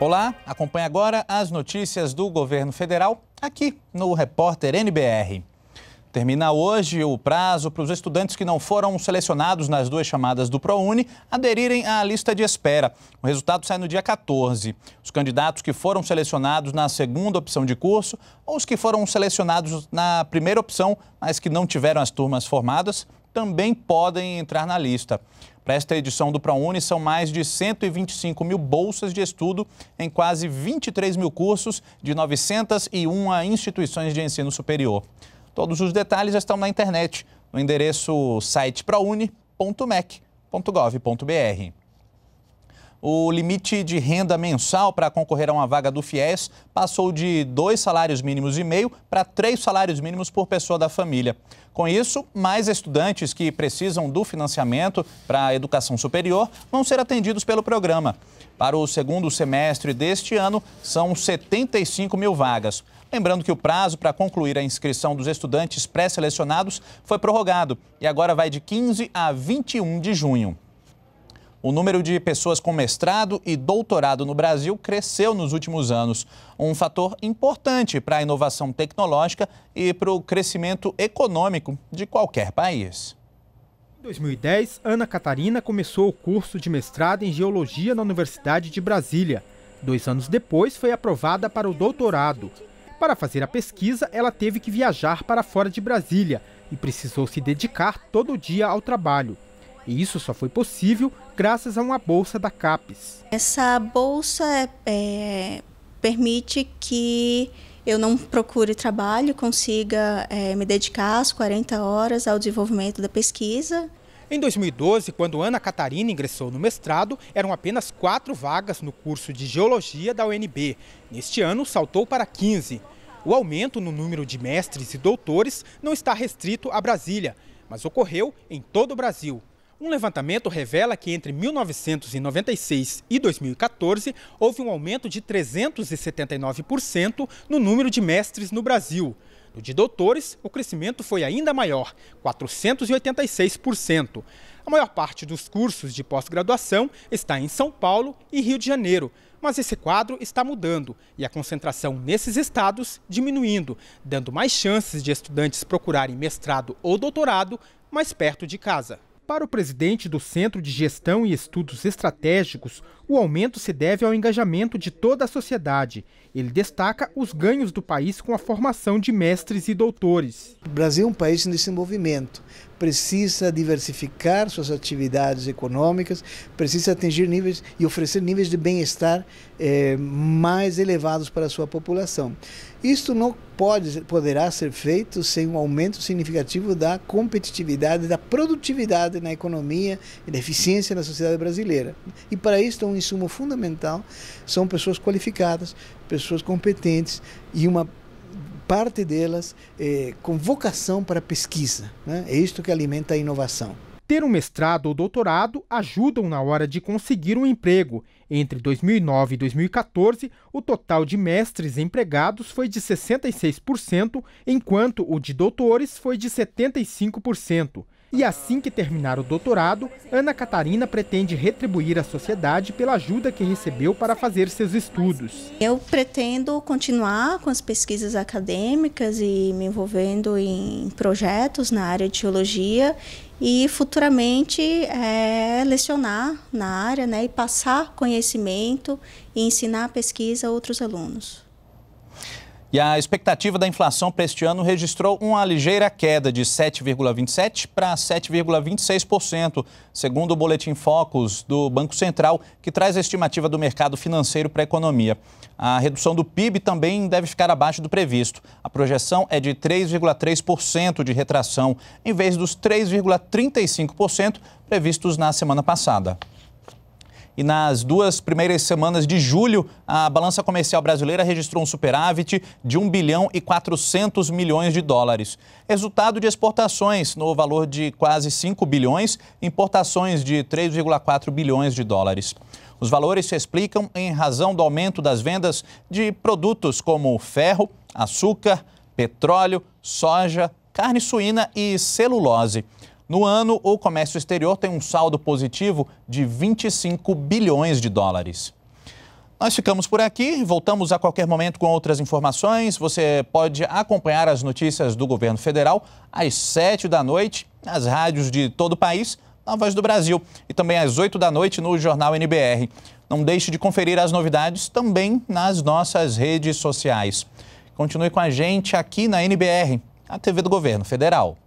Olá, acompanhe agora as notícias do governo federal aqui no Repórter NBR. Termina hoje o prazo para os estudantes que não foram selecionados nas duas chamadas do ProUni aderirem à lista de espera. O resultado sai no dia 14. Os candidatos que foram selecionados na segunda opção de curso ou os que foram selecionados na primeira opção, mas que não tiveram as turmas formadas, também podem entrar na lista. Para esta edição do ProUni, são mais de 125 mil bolsas de estudo em quase 23 mil cursos de 901 instituições de ensino superior. Todos os detalhes estão na internet, no endereço site prouni.mec.gov.br o limite de renda mensal para concorrer a uma vaga do FIES passou de dois salários mínimos e meio para três salários mínimos por pessoa da família. Com isso, mais estudantes que precisam do financiamento para a educação superior vão ser atendidos pelo programa. Para o segundo semestre deste ano, são 75 mil vagas. Lembrando que o prazo para concluir a inscrição dos estudantes pré-selecionados foi prorrogado e agora vai de 15 a 21 de junho. O número de pessoas com mestrado e doutorado no Brasil cresceu nos últimos anos, um fator importante para a inovação tecnológica e para o crescimento econômico de qualquer país. Em 2010, Ana Catarina começou o curso de mestrado em Geologia na Universidade de Brasília. Dois anos depois, foi aprovada para o doutorado. Para fazer a pesquisa, ela teve que viajar para fora de Brasília e precisou se dedicar todo dia ao trabalho. E isso só foi possível graças a uma bolsa da CAPES. Essa bolsa é, permite que eu não procure trabalho, consiga é, me dedicar as 40 horas ao desenvolvimento da pesquisa. Em 2012, quando Ana Catarina ingressou no mestrado, eram apenas quatro vagas no curso de Geologia da UNB. Neste ano, saltou para 15. O aumento no número de mestres e doutores não está restrito a Brasília, mas ocorreu em todo o Brasil. Um levantamento revela que entre 1996 e 2014 houve um aumento de 379% no número de mestres no Brasil. No de doutores, o crescimento foi ainda maior, 486%. A maior parte dos cursos de pós-graduação está em São Paulo e Rio de Janeiro, mas esse quadro está mudando e a concentração nesses estados diminuindo, dando mais chances de estudantes procurarem mestrado ou doutorado mais perto de casa. Para o presidente do Centro de Gestão e Estudos Estratégicos, o aumento se deve ao engajamento de toda a sociedade. Ele destaca os ganhos do país com a formação de mestres e doutores. O Brasil é um país em desenvolvimento precisa diversificar suas atividades econômicas, precisa atingir níveis e oferecer níveis de bem-estar eh, mais elevados para a sua população. Isto não pode, poderá ser feito sem um aumento significativo da competitividade, da produtividade na economia e da eficiência na sociedade brasileira. E para isso, é um insumo fundamental são pessoas qualificadas, pessoas competentes e uma parte delas eh, com vocação para pesquisa. Né? É isto que alimenta a inovação. Ter um mestrado ou doutorado ajudam na hora de conseguir um emprego. Entre 2009 e 2014, o total de mestres empregados foi de 66%, enquanto o de doutores foi de 75%. E assim que terminar o doutorado, Ana Catarina pretende retribuir à sociedade pela ajuda que recebeu para fazer seus estudos. Eu pretendo continuar com as pesquisas acadêmicas e me envolvendo em projetos na área de geologia e futuramente é, lecionar na área né, e passar conhecimento e ensinar a pesquisa a outros alunos. E a expectativa da inflação para este ano registrou uma ligeira queda de 7,27% para 7,26%, segundo o Boletim Focus do Banco Central, que traz a estimativa do mercado financeiro para a economia. A redução do PIB também deve ficar abaixo do previsto. A projeção é de 3,3% de retração, em vez dos 3,35% previstos na semana passada e nas duas primeiras semanas de julho, a balança comercial brasileira registrou um superávit de 1 bilhão e 400 milhões de dólares. Resultado de exportações no valor de quase 5 bilhões, importações de 3,4 bilhões de dólares. Os valores se explicam em razão do aumento das vendas de produtos como ferro, açúcar, petróleo, soja, carne suína e celulose. No ano, o comércio exterior tem um saldo positivo de 25 bilhões de dólares. Nós ficamos por aqui, voltamos a qualquer momento com outras informações. Você pode acompanhar as notícias do governo federal às 7 da noite nas rádios de todo o país, na Voz do Brasil, e também às 8 da noite no Jornal NBR. Não deixe de conferir as novidades também nas nossas redes sociais. Continue com a gente aqui na NBR, a TV do Governo Federal.